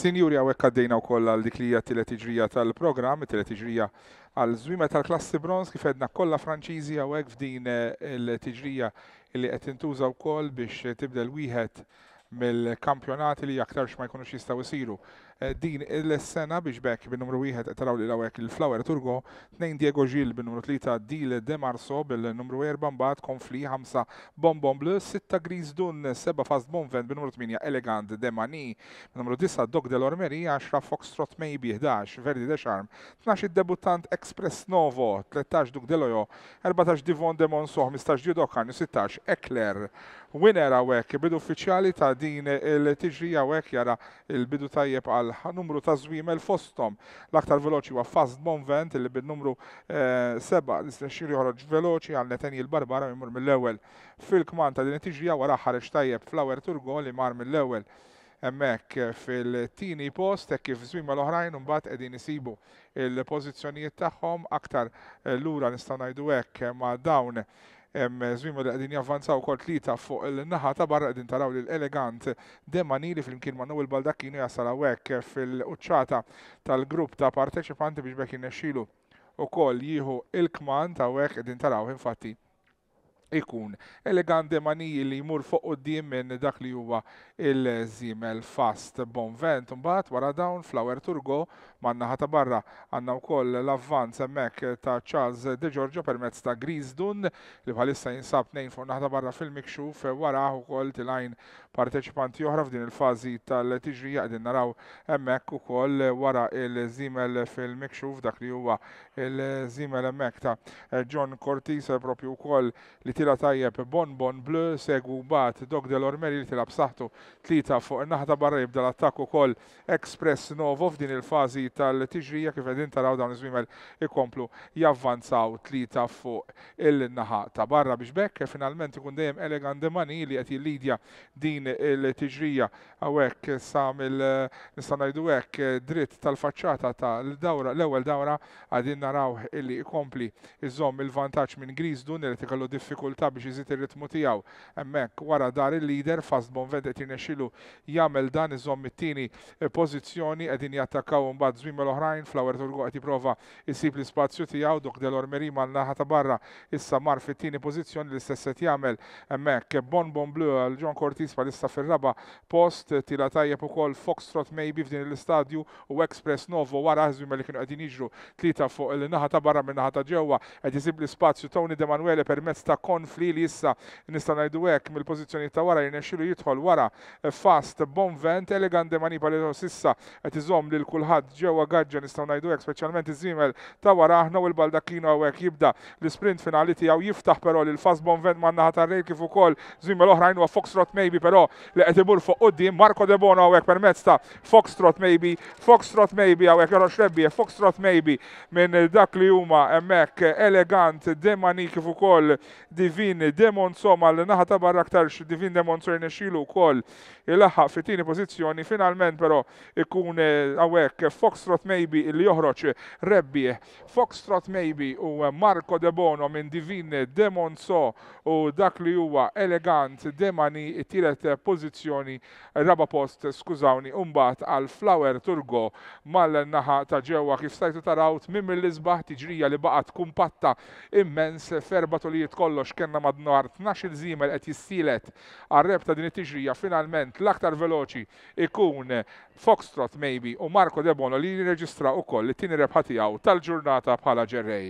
Sinjuri għawek għaddejna u kolla l diklija t tiġrija tal-program, t-teletiġrija għal zwima tal-klassi bronz kif edna kolla franċizi għawek f'din eh, l tiġrija li għet intuża u biex tibda l-wihet mill-kampjonati li jaktar ma jkunux jistaw isiru. Eh, din il-sena biex bekk bil numru 1 taraw li lawek il-Flower Turgo, 2 Diego Gil bil numru 3 Dile De Marso bil-numru 4 mbagħad Konfli 5 Bonbon Bleu, 6 Gris Dun, 7 Fast Bonvent bil numru 8 Elegant De Mani, bil numru 9 Dog del Ormeri, 10 Foxtrot Maybe 11 Verdi De Charm, 12 il-debutant Express Novo, 13 Dug Delojo, 14 Divon De Monso, 15 Diodokan, 16 Ekler. Winner għawek, bid uffiċjali ta' din il-tiġri għawek jara il-bidu tajjeb għal numru ta' il fostom. L-aktar veloċi wa Fast Bonvent li bid numru 7 eh, l-istesċir joħroġ veloċi għal Neteni il-Barbara mimur mill-ewel. Fil-kman ta' din il tiġri wara ħareġ tajjeb Flower Turgo li mar mill-ewel emmek fil-tini post, ek kif zwima l-oħrajn, unbat edin isibu il pozizjoniet tagħhom aktar eh, l-ura nistaw najdu ma' dawn Zwimu li qegħdin javvanzaw li ta' fuq il-naħa ta' barra għedin taraw li l-elegant demanili flimkien imkien ma' Noel Baldacchino jasal għawek fil-uċċata tal-grupp ta' parteċipanti biex bekin nesċilu u kol jihu il-kman ta' għawek għedin taraw infatti ikun eleganti maniji li jmur fuq qoddim minn dak li huwa il zimel fast bonvent. Mbagħad wara dawn Flower Turgo man ħata ta' barra għandna wkoll l-avvanz hemmhekk ta' Charles De Giorgio permezz ta' Grisdun li bħalissa jinsab nejn fuq naħta barra fil-mikxuf wara ukoll tilajn parteċipanti oħra f'din il-fażi tal-tiġrija qegħdin naraw hemmhekk ukoll wara il-żimel fil-mikxuf dak li huwa il-żimel hemmhekk ta' John Cortis propju wkoll li tila tajjeb Bon Bon Blu, segu bat Dog l Ormeri li tilab b'saħtu tlita fuq naħta barra jibda l-attakku kol Express Novo f'din il-fazi tal-tiġrija kif edin taraw dawn iż żwimel ikomplu javvanzaw tlita fuq il-naħa ta' barra biex bekk finalment ikun dejjem elegant demani li qed jillidja din il-tiġrija hawnhekk sam il nista' ngħidu hekk dritt tal-faċċata ta' l-dawra l-ewwel dawra għadin naraw illi ikompli iżomm il-vantaġġ minn Griżdun li qed ikollu diffikultà biex iżid ir-ritmu tiegħu. Hemmhekk wara dar il-leader fast Bonvedet jirnexxilu jagħmel dan iżomm it-tieni eh, pożizzjoni qegħdin jattakaw imbagħad żmiem l-oħrajn Flower Turgo qed jipprova jsib l-ispazju tiegħu dok del-Ormeri mal-naħa ta' barra issa mar fit-tieni pożizzjoni l-istess qed jagħmel hemmhekk Bon Bon Blu għal John Cortis palissa fir-raba post tila tajjeb ukoll Foxtrot maybe f'din l-istadju u Express Novo wara ħżwim li kienu qegħdin jiġru tlieta fuq il-naħa ta' barra min-naħa ta' ġewwa qed jisib l-ispazju Tony De Manuele permezz ta' kon Sean Fli li issa nista' ngħidu hekk mill-pożizzjoni ta' wara xilu jidħol wara fast bon vent elegant de manipa sissa qed iżomm lil kulħadd ġewwa gaġġa nistgħu ngħidu hekk speċjalment iż-żiemel ta' wara aħna u l-baldakino hekk jibda l-sprint finali tiegħu jiftaħ però lil fast bon vent man naħa tar-rejl kif ukoll żiemel oħrajn huwa Foxtrot maybe però li qed ibur fuq qudiem Marco De Bono hawnhekk permezz ta' Foxtrot maybe, Foxtrot maybe hawnhekk jorox rebbi, Foxtrot maybe minn dak li huma hemmhekk elegant demani kif ukoll di divini demon soma li naħa ta' barra aktarx divin demon sor xilu kol il laħa fit-tieni pozizjoni finalment pero ikun għawek eh, Foxtrot Maybe li joħroċ rebbi Foxtrot Maybe u Marco De Bono minn divin demon so u dak li huwa elegant demani it-tielet pozizjoni raba post skużawni umbat għal Flower Turgo mal-naħa ta' ġewwa kif stajtu taraw mim mill-izbaħ tiġrija li baqat kumpatta immens ferbatolijiet kollox kena madnar 12 zimel qed jissilet għarreb ta' din it-tiġrija finalment l-aktar veloċi ikun Foxtrot maybe u Marco De Bono li jirreġistra u koll it-tini rebħati tal-ġurnata bħala ġerrej.